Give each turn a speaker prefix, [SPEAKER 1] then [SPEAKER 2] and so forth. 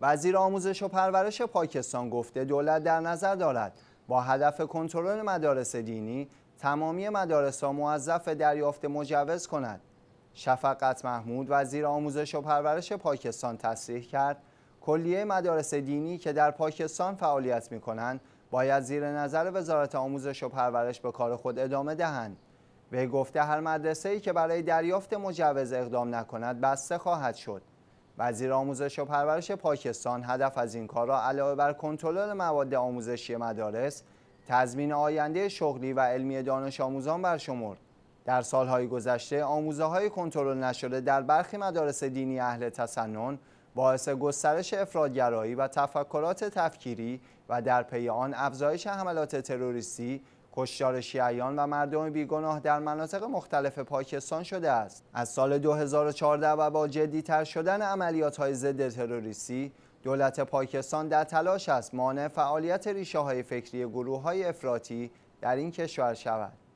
[SPEAKER 1] وزیر آموزش و پرورش پاکستان گفته دولت در نظر دارد با هدف کنترل مدارس دینی تمامی مدارس ها موظف دریافت مجوز کند شفقت محمود وزیر آموزش و پرورش پاکستان تصریح کرد کلیه مدارس دینی که در پاکستان فعالیت می کنند باید زیر نظر وزارت آموزش و پرورش به کار خود ادامه دهند وی گفته هر مدرسه ای که برای دریافت مجوز اقدام نکند بسته خواهد شد وزیر آموزش و پرورش پاکستان هدف از این کار را علاوه بر کنترل مواد آموزشی مدارس تضمین آینده شغلی و علمی دانش آموزان برشمرد در سالهای گذشته آموزه های کنترل نشده در برخی مدارس دینی اهل تسنن باعث گسترش افرادگرایی و تفکرات تفکیری و در پی آن افزایش حملات تروریستی کشتار شیعیان و مردم بیگناه در مناطق مختلف پاکستان شده است از سال 2014 و با جدیتر شدن عملیات های ضد تروریستی دولت پاکستان در تلاش است مانع فعالیت ریشه های فکری گروه های افراطی در این کشور شود